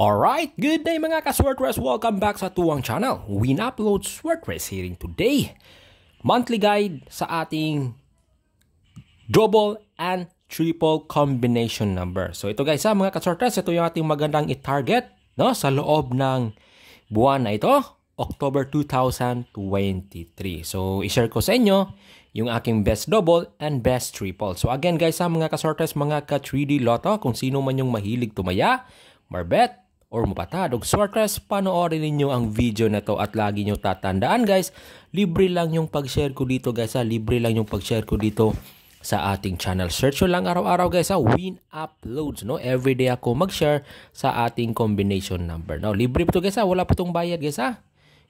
Alright, good day mga ka-SWORDRESS! Welcome back sa Tuwang Channel. We upload SWORDRESS hearing today. Monthly guide sa ating double and triple combination number. So ito guys ha, ah, mga ka-SWORDRESS, ito yung ating magandang i-target no, sa loob ng buwan na ito, October 2023. So i-share ko sa inyo yung aking best double and best triple. So again guys ha, ah, mga ka-SWORDRESS, mga ka-3D Lotto, kung sino man yung mahilig tumaya, Marbet, or mapatad og swartres, panoorin ninyo ang video na to at lagi nyo tatandaan guys, libre lang yung pag-share ko dito guys ha, libre lang yung pag-share ko dito sa ating channel. Search lang araw-araw guys sa Win Uploads. No? everyday ako mag-share sa ating combination number. no libre po to guys ha. Wala pa tong bayad guys ha.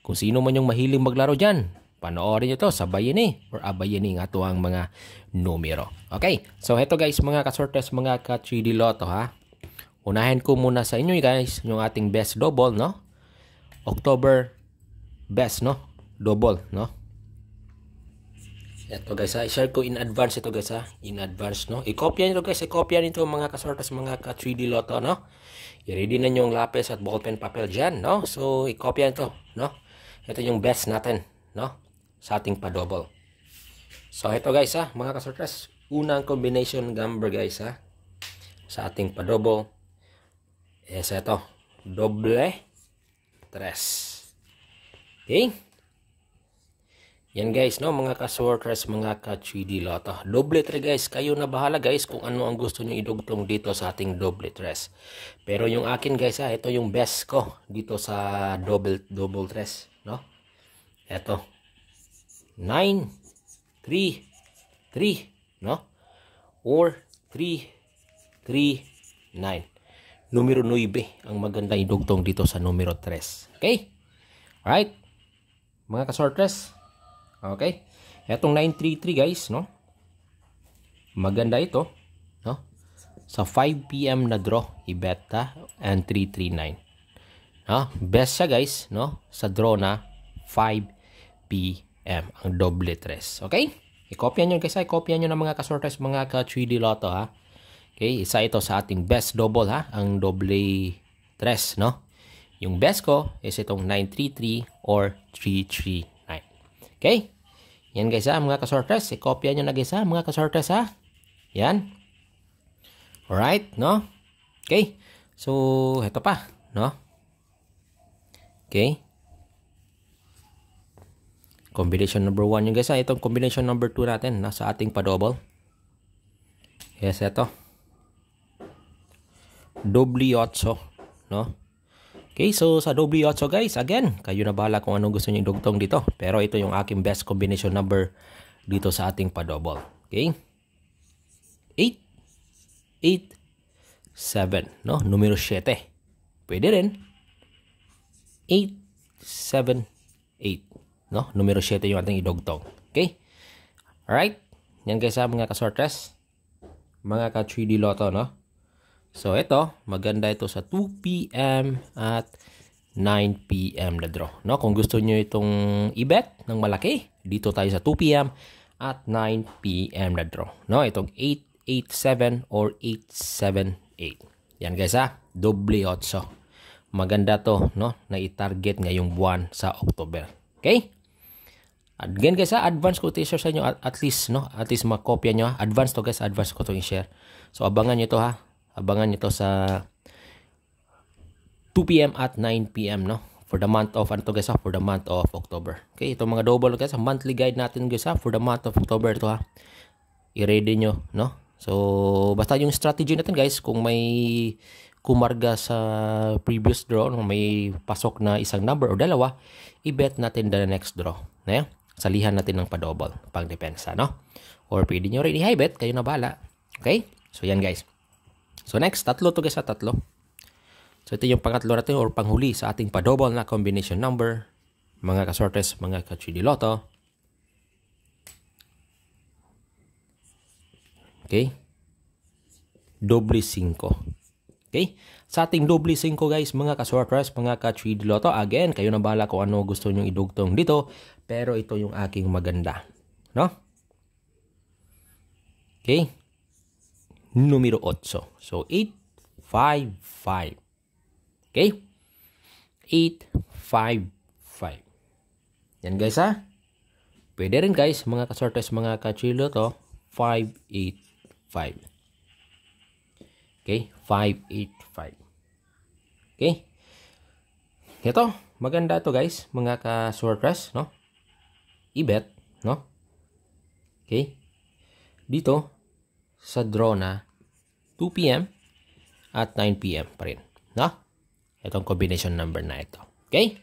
Kung sino man yung mahiling maglaro diyan panoorin nyo to sa bayani or abayani nga to ang mga numero. Okay, so heto guys mga kasortes, mga ka 3D Lotto ha. Unahin ko muna sa inyo guys yung ating best double, no? October best, no? Double, no? Ito guys ha, i-share ko in advance ito guys ha, in advance, no? I-copy niyo guys, i-copy nito mga kasortas, mga ka-3D loto, no? I-ready na yung lapis at ballpen papel dyan, no? So, i-copy nito, no? Ito yung best natin, no? Sa ating pa-double. So, ito guys ha, mga kasortas, unang combination number guys ha, sa ating pa-double Yes, ito. Doble tres. Okay? Yan guys, no? Mga ka mga ka-3D loto. Ah. Doble tres guys. Kayo na bahala guys kung ano ang gusto nyo idugtong dito sa ating doble tres. Pero yung akin guys ha, ah, ito yung best ko dito sa double, double tres. No? Ito. 9, 3, 3. No? Or 3, 3, 9 numero 9 ang maganda idugtong dito sa numero 3. Okay? Alright? Mga kasortres. Okay? Etong 933 guys, no? Maganda ito, no? Sa 5 PM na draw, ibeta and 339. No? Best siya guys, no? Sa draw na 5 PM ang doble 3. Okay? I-copyan nyo guys, i-copyan nyo ng mga kasortres, mga ka 3D Lotto ha. Okay, isa ito sa ating best double ha, ang doble 3, no? Yung best ko is itong 933 or 339. Okay? Yan guys ha, mga kasortes. I-copy eh, nyo na guys ha, mga kasortes ha. Yan. Alright, no? Okay. So, ito pa, no? Okay. Combination number 1 yung guys ha. Itong combination number 2 natin, nasa ating pa-double. Yes, ito. W8, no? Okay, so sa W8 guys, again, kayo na bahala kung anong gusto niyo dugtong dito. Pero ito yung aking best combination number dito sa ating padouble. Okay? 8, 8, 7, no? Numero 7. Pwede rin. 8, 7, 8, no? Numero 7 yung ating idugtong. Okay? Alright? Yan guys ha, mga ka Mga ka-3D loto no? So ito, maganda ito sa 2 p.m. at 9 p.m. na draw. No? Kung gusto niyo itong i-bet ng malaki, dito tayo sa 2 p.m. at 9 p.m. na draw. No? Itong 887 or 878. Yan guys ha, doble 8. Maganda to no? na i-target ngayong buwan sa October. Okay? Again guys ha, advance ko ito share sa inyo at, at least, no? at least makopya nyo ha. Advance to guys, advance ko ito i-share. So abangan nyo ito ha, Abangan nyo to sa 2 p.m. at 9 p.m. no? For the month of, ano to guys ha? For the month of October. Okay, ito mga double guys ha? Monthly guide natin guys ha? For the month of October to ha. I-ready nyo, no? So, basta yung strategy natin guys, kung may kumarga sa previous draw, no, may pasok na isang number o dalawa, i-bet natin the next draw. Na Salihan natin ng padouble, pang depensa, no? Or pwede nyo rin i-high bet, kayo na bala. Okay? So, yan guys. So next, tatlo to guys sa tatlo. So ito yung pangatlo natin or panghuli sa ating padouble na combination number. Mga kasortes, mga ka loto. Okay? Doble 5. Okay? Sa ating doble 5 guys, mga kasortes, mga ka loto. Again, kayo na bala kung ano gusto nyong idugtong dito. Pero ito yung aking maganda. No? Okay? numero 8. So, 855. Okay? 855. Yan guys ha. Pwede rin guys, mga kasortes, mga kachilo to, 585. Okay? 585. Okay? Ito, maganda to guys, mga kasortes, no? Ibet, no? Okay? Dito, sa draw na 2 p.m. at 9 p.m. pa rin. No? Itong combination number na ito. Okay?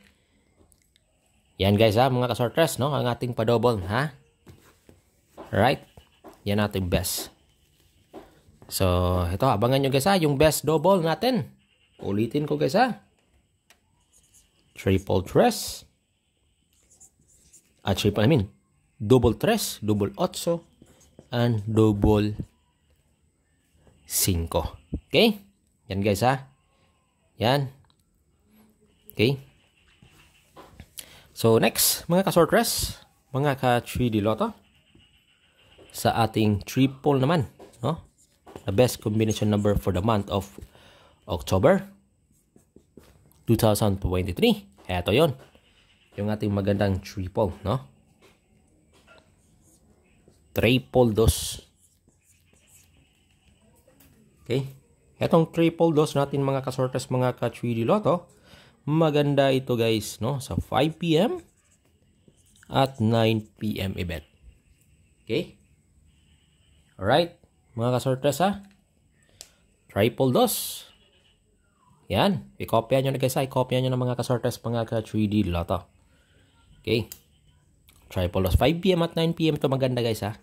Yan guys ha, mga kasortres, no? Ang ating padouble, ha? Right? Yan ating best. So, ito, abangan nyo guys ha, yung best double natin. Ulitin ko guys ha. Triple tres. At triple, I mean, double tres, double otso, and double 5. Okay? Yan guys ha. Yan. Okay? So next, mga ka-sortress, mga ka-3D Lotto, sa ating triple naman, no? The best combination number for the month of October 2023. Ito yon Yung ating magandang triple, no? Triple dos. Okay? Etong triple dose natin mga kasortes mga ka-3D Lotto, maganda ito guys no sa 5 PM at 9 PM event. Okay? Alright, mga kasortes ha. Triple dose. Yan, i-copy nyo na guys ha. I-copy nyo ng mga kasortes mga ka-3D Lotto. Okay? Triple dose. 5 PM at 9 PM ito maganda guys ha.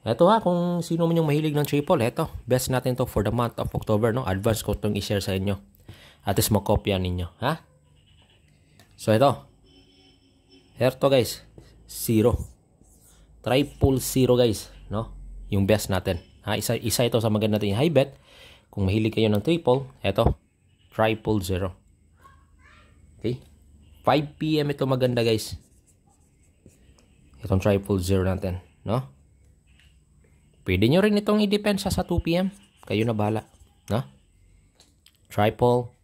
Eto ha, kung sino man yung mahilig ng triple, eto, best natin to for the month of October, no? Advance ko itong i-share sa inyo. At least makopya ninyo, ha? So, eto. Here guys. Zero. Triple zero, guys, no? Yung best natin. Ha? Isa, isa ito sa maganda natin yung high bet. Kung mahilig kayo ng triple, eto. Triple zero. Okay? 5pm ito maganda, guys. Itong triple zero natin, No? Pwede nyo rin itong idepensa sa 2pm. Kayo na bahala. No? Triple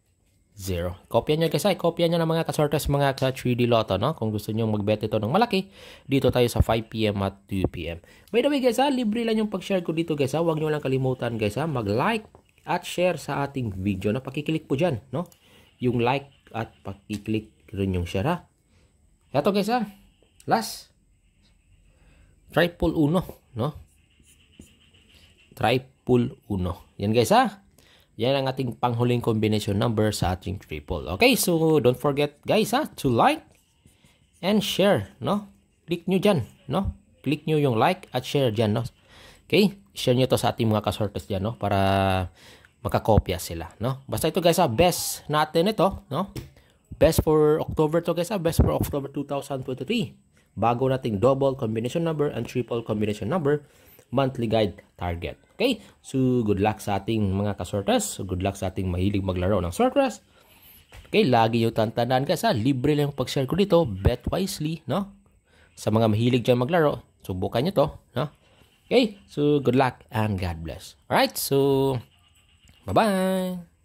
zero. Kopya nyo kasi, kopya nyo ng mga kasortes mga ka 3D Lotto, no? Kung gusto nyo magbet ito ng malaki, dito tayo sa 5pm at 2pm. By the way guys, ha, libre lang yung pag-share ko dito guys, ha? Huwag nyo lang kalimutan guys, ha? Mag-like at share sa ating video, no? Pakiklik po dyan, no? Yung like at pakiklik rin yung share, ha? Ito guys, ha? Last. Triple uno, no? triple 1. Yan guys ha. Yan ang ating panghuling combination number sa ating triple. Okay, so don't forget guys ha to like and share, no? Click nyo diyan, no? Click nyo yung like at share diyan, no? Okay, share nyo to sa ating mga kasortes diyan, no? Para makakopya sila, no? Basta ito guys ha, best natin ito, no? Best for October to guys ha, best for October 2023. Bago nating double combination number and triple combination number monthly guide target. Okay? So, good luck sa ating mga kasorters. So, good luck sa ating mahilig maglaro ng sorters. Okay, lagi yung tantanan kasi libre lang yung pag-share ko dito. Bet wisely, no? Sa mga mahilig dyan maglaro, subukan nyo to, no? Okay, so good luck and God bless. Alright, so bye-bye!